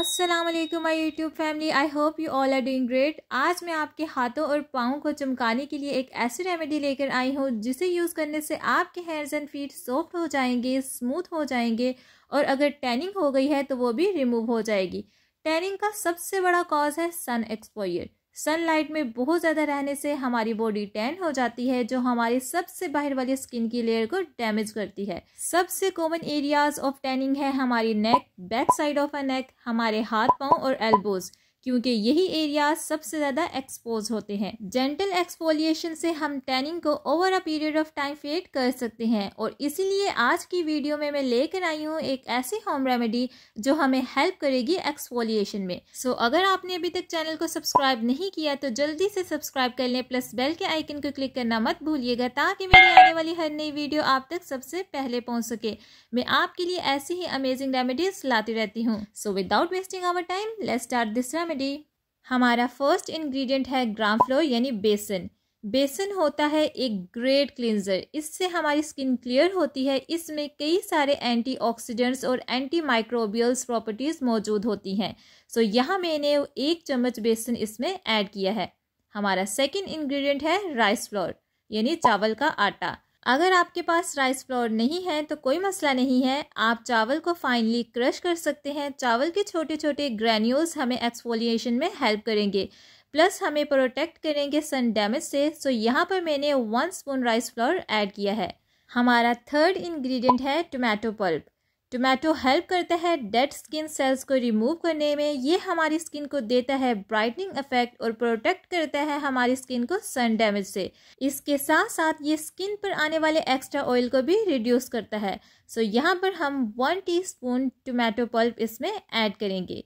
अस्सलाम वालेकुम my YouTube family I hope you all are doing great आज मैं आपके हाथों और पाँव को चमकाने के लिए एक ऐसी रेमेडी लेकर आई हूँ जिसे यूज़ करने से आपके हेयर्स एंड फीट सॉफ्ट हो जाएंगे स्मूथ हो जाएंगे और अगर टैनिंग हो गई है तो वो भी रिमूव हो जाएगी टैनिंग का सबसे बड़ा कॉज है सन एक्सपोयर सनलाइट में बहुत ज़्यादा रहने से हमारी बॉडी टैन हो जाती है जो हमारे सबसे बाहर वाली स्किन की लेयर को डैमेज करती है सबसे कॉमन एरियाज ऑफ टैनिंग है हमारी neck back side of a neck हमारे हाथ पाँव और एल्बोज़ क्योंकि यही एरिया सबसे ज़्यादा एक्सपोज होते हैं जेंटल एक्सपोलिएशन से हम टैनिंग को over a period of time fade कर सकते हैं और इसीलिए आज की वीडियो में मैं लेकर आई हूँ एक ऐसी होम रेमेडी जो हमें हेल्प करेगी एक्सपोलिएशन में सो so, अगर आपने अभी तक चैनल को सब्सक्राइब नहीं किया तो जल्दी से सब्सक्राइब कर लें प्लस बेल के आइकन को क्लिक करना मत भूलिएगा ताकि मेरी आने वाली हर नई वीडियो आप तक सबसे पहले पहुँच सके मैं आपके लिए ऐसी ही अमेजिंग रेमेडीज लाती रहती हूँ so without wasting our time let start this remedy remedy हमारा फर्स्ट इंग्रेडिएंट है ग्राम फ्लोर यानी बेसन बेसन होता है एक ग्रेट क्लिनजर इससे हमारी स्किन क्लियर होती है इसमें कई सारे एंटीऑक्सीडेंट्स और एंटी माइक्रोबियल्स प्रॉपर्टीज़ मौजूद होती हैं सो so, यहाँ मैंने एक चम्मच बेसन इसमें ऐड किया है हमारा सेकंड इंग्रेडिएंट है राइस फ्लोर यानी चावल का आटा अगर आपके पास राइस फ्लोर नहीं है तो कोई मसला नहीं है आप चावल को फाइनली क्रश कर सकते हैं चावल के छोटे छोटे ग्रैन्यूल्स हमें एक्सफोलिएशन में हेल्प करेंगे प्लस हमें प्रोटेक्ट करेंगे सन डैमेज से सो यहाँ पर मैंने one spoon rice flour add किया है हमारा थर्ड इंग्रेडिएंट है टोमेटो पल्प टोमेटो हेल्प करता है डेड स्किन सेल्स को रिमूव करने में ये हमारी स्किन को देता है ब्राइटनिंग इफेक्ट और प्रोटेक्ट करता है हमारी स्किन को सन डैमेज से इसके साथ साथ ये स्किन पर आने वाले एक्स्ट्रा ऑयल को भी रिड्यूस करता है सो so, यहाँ पर हम वन टीस्पून टोमेटो पल्प इसमें ऐड करेंगे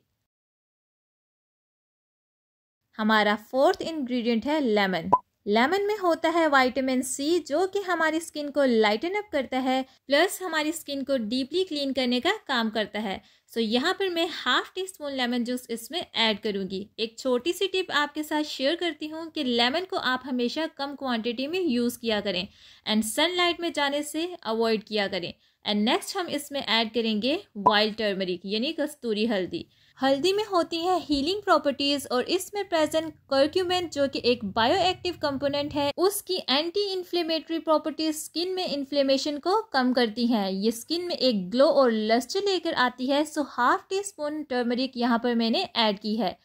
हमारा फोर्थ इंग्रेडिएंट है लेमन लेमन में होता है वाइटामिन सी जो कि हमारी स्किन को लाइटन अप करता है प्लस हमारी स्किन को डीपली क्लीन करने का काम करता है सो so, यहाँ पर मैं half teaspoon lemon juice इसमें ऐड करूँगी एक छोटी सी टिप आपके साथ शेयर करती हूँ कि लेमन को आप हमेशा कम क्वांटिटी में यूज़ किया करें एंड सनलाइट में जाने से अवॉइड किया करें एंड नेक्स्ट हम इसमें ऐड करेंगे वाइल्ड टर्मरिक यानी कस्तूरी हल्दी हल्दी में होती है हीलिंग प्रॉपर्टीज और इसमें प्रेजेंट कर्क्यूमेंट जो कि एक बायोएक्टिव कंपोनेंट है उसकी एंटी इन्फ्लेमेटरी प्रॉपर्टीज स्किन में इन्फ्लेमेशन को कम करती हैं ये स्किन में एक ग्लो और लस्टर लेकर आती है so half teaspoon turmeric यहाँ पर मैंने ऐड की है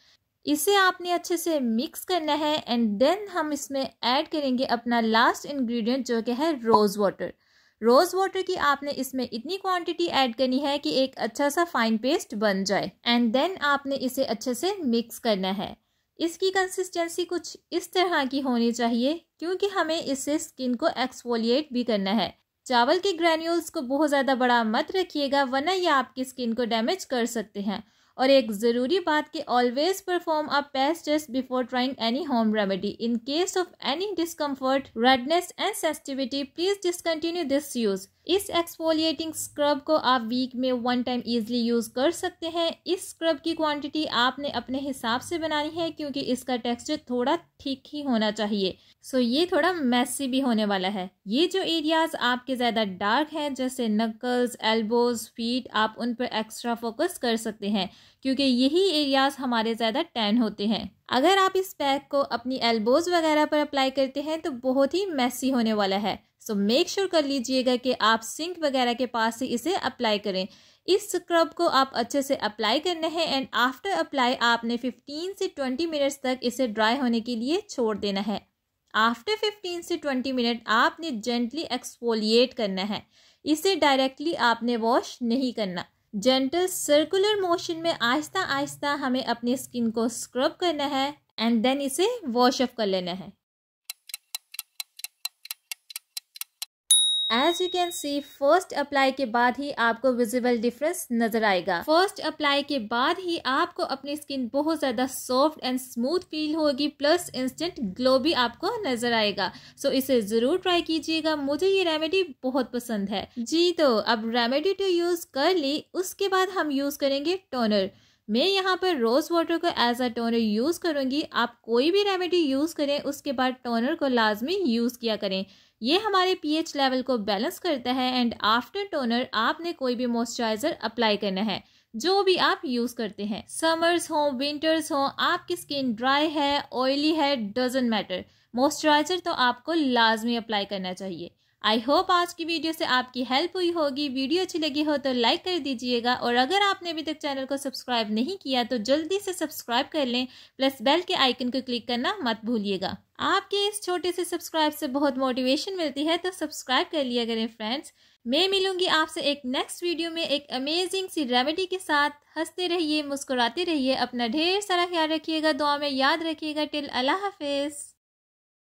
इसे आपने अच्छे से मिक्स करना है एंड देन हम इसमें ऐड करेंगे अपना लास्ट इंग्रेडिएंट जो कि है रोज़ वाटर रोज़ वाटर की आपने इसमें इतनी क्वांटिटी ऐड करनी है कि एक अच्छा सा फाइन पेस्ट बन जाए एंड देन आपने इसे अच्छे से मिक्स करना है इसकी कंसिस्टेंसी कुछ इस तरह की होनी चाहिए क्योंकि हमें इससे स्किन को एक्सफोलिएट भी करना है चावल के ग्रेन्यूल्स को बहुत ज़्यादा बड़ा मत रखिएगा वरना ये आपकी स्किन को डैमेज कर सकते हैं और एक ज़रूरी बात कि always perform a patch test before trying any home remedy in case of any discomfort redness and sensitivity please discontinue this use इस एक्सफोलिएटिंग स्क्रब को आप वीक में वन टाइम ईजिली यूज़ कर सकते हैं इस स्क्रब की क्वांटिटी आपने अपने हिसाब से बनानी है क्योंकि इसका टेक्सचर थोड़ा ठीक ही होना चाहिए सो so, ये थोड़ा मैसी भी होने वाला है ये जो एरियाज आपके ज़्यादा डार्क हैं जैसे नकल्स एल्बोज फीट आप उन पर एक्स्ट्रा फोकस कर सकते हैं क्योंकि यही एरियाज़ हमारे ज़्यादा टैन होते हैं अगर आप इस पैक को अपनी एल्बोज़ वगैरह पर अप्लाई करते हैं तो बहुत ही मैसी होने वाला है सो मेक श्योर कर लीजिएगा कि आप सिंक वगैरह के पास से इसे अप्लाई करें इस स्क्रब को आप अच्छे से अप्लाई करना है एंड आफ्टर अप्लाई आपने 15 से 20 मिनट्स तक इसे ड्राई होने के लिए छोड़ देना है आफ्टर 15 से 20 मिनट आपने जेंटली एक्सफोलिएट करना है इसे डायरेक्टली आपने वॉश नहीं करना जेंटल सर्कुलर मोशन में आहिस्ता आहिस्ता हमें अपनी स्किन को स्क्रब करना है एंड देन इसे वॉश ऑफ कर लेना है as you can see first apply के बाद ही आपको विजिबल डिफरेंस नजर आएगा फर्स्ट अप्लाई के बाद ही आपको अपनी स्किन बहुत ज्यादा सॉफ्ट एंड स्मूथ फील होगी प्लस इंस्टेंट ग्लो भी आपको नजर आएगा सो so, इसे जरूर ट्राई कीजिएगा मुझे ये रेमेडी बहुत पसंद है जी तो अब रेमेडी टू यूज कर ली उसके बाद हम यूज करेंगे टोनर मैं यहाँ पर रोज़ वाटर को एज अ टोनर यूज़ करूँगी आप कोई भी रेमेडी यूज़ करें उसके बाद टोनर को लाजमी यूज़ किया करें ये हमारे पीएच लेवल को बैलेंस करता है एंड आफ्टर टोनर आपने कोई भी मॉइस्चराइज़र अप्लाई करना है जो भी आप यूज़ करते हैं समर्स हो विंटर्स हो आपकी स्किन ड्राई है ऑयली है डजेंट मैटर मॉइस्चराइज़र तो आपको लाजमी अप्लाई करना चाहिए आई होप आज की वीडियो से आपकी हेल्प हुई होगी वीडियो अच्छी लगी हो तो लाइक कर दीजिएगा और अगर आपने अभी तक चैनल को सब्सक्राइब नहीं किया तो जल्दी से सब्सक्राइब कर लें प्लस बेल के आइकन को क्लिक करना मत भूलिएगा आपके इस छोटे से सब्सक्राइब से बहुत मोटिवेशन मिलती है तो सब्सक्राइब कर लिया करें फ्रेंड्स मैं मिलूंगी आपसे एक नेक्स्ट वीडियो में एक अमेजिंग सी रेमेडी के साथ हंसते रहिए मुस्कुराते रहिए अपना ढेर सारा ख्याल रखिएगा दुआ में याद रखिएगा टिल अल्लाह हाफिज़